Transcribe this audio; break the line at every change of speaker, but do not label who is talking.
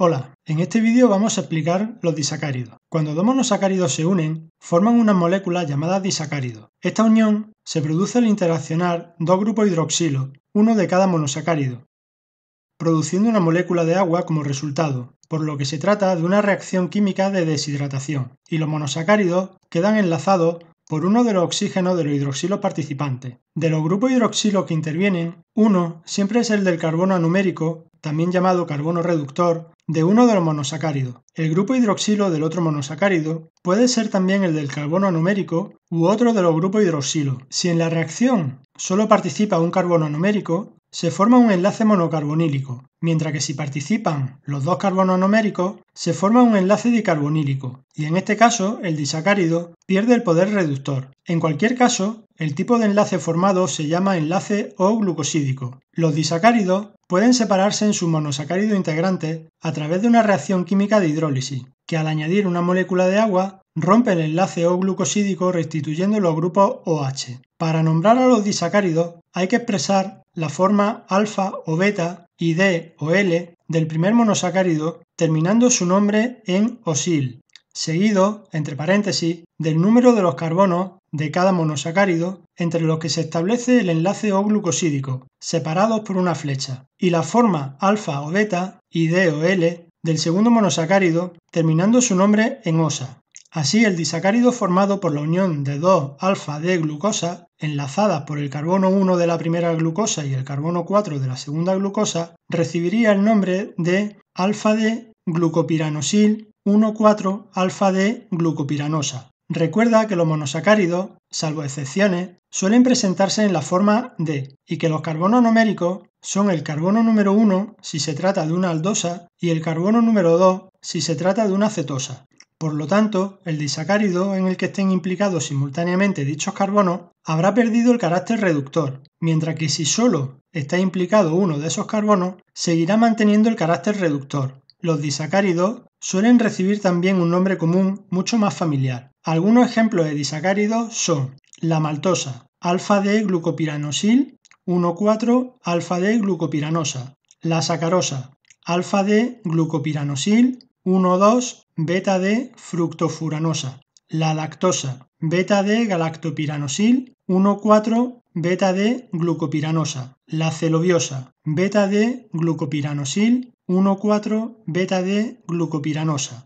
Hola, en este vídeo vamos a explicar los disacáridos. Cuando dos monosacáridos se unen, forman una molécula llamada disacárido. Esta unión se produce al interaccionar dos grupos hidroxilo, uno de cada monosacárido, produciendo una molécula de agua como resultado, por lo que se trata de una reacción química de deshidratación, y los monosacáridos quedan enlazados por uno del oxígeno los hidroxilo participante. De los grupos hidroxilo que intervienen, uno siempre es el del carbono anumérico, también llamado carbono reductor, de uno de los monosacáridos. El grupo hidroxilo del otro monosacárido puede ser también el del carbono numérico u otro de los grupos hidroxilo. Si en la reacción solo participa un carbono numérico, se forma un enlace monocarbonílico, mientras que si participan los dos carbonos numéricos, se forma un enlace dicarbonílico, y en este caso el disacárido pierde el poder reductor. En cualquier caso, el tipo de enlace formado se llama enlace o glucosídico. Los disacáridos pueden separarse en su monosacárido integrante a través de una reacción química de hidrólisis, que al añadir una molécula de agua Rompe el enlace O-glucosídico restituyendo los grupos OH. Para nombrar a los disacáridos hay que expresar la forma alfa o beta y D o L del primer monosacárido terminando su nombre en osil, seguido, entre paréntesis, del número de los carbonos de cada monosacárido entre los que se establece el enlace O-glucosídico, separados por una flecha, y la forma alfa o beta y D o L del segundo monosacárido terminando su nombre en osa, Así, el disacárido formado por la unión de dos alfa d glucosa enlazada por el carbono 1 de la primera glucosa y el carbono 4 de la segunda glucosa, recibiría el nombre de alfa-D-glucopiranosil 1,4-alfa-D-glucopiranosa. Recuerda que los monosacáridos, salvo excepciones, suelen presentarse en la forma D y que los carbonos numéricos son el carbono número 1 si se trata de una aldosa y el carbono número 2 si se trata de una cetosa. Por lo tanto, el disacárido en el que estén implicados simultáneamente dichos carbonos habrá perdido el carácter reductor, mientras que si solo está implicado uno de esos carbonos, seguirá manteniendo el carácter reductor. Los disacáridos suelen recibir también un nombre común mucho más familiar. Algunos ejemplos de disacáridos son la maltosa, alfa de glucopiranosil 1,4 alfa de glucopiranosa, la sacarosa, alfa de glucopiranosil 1,2-beta de fructofuranosa, la lactosa, beta de galactopiranosil, 1,4-beta de glucopiranosa, la celobiosa, beta de glucopiranosil, 1,4-beta de glucopiranosa,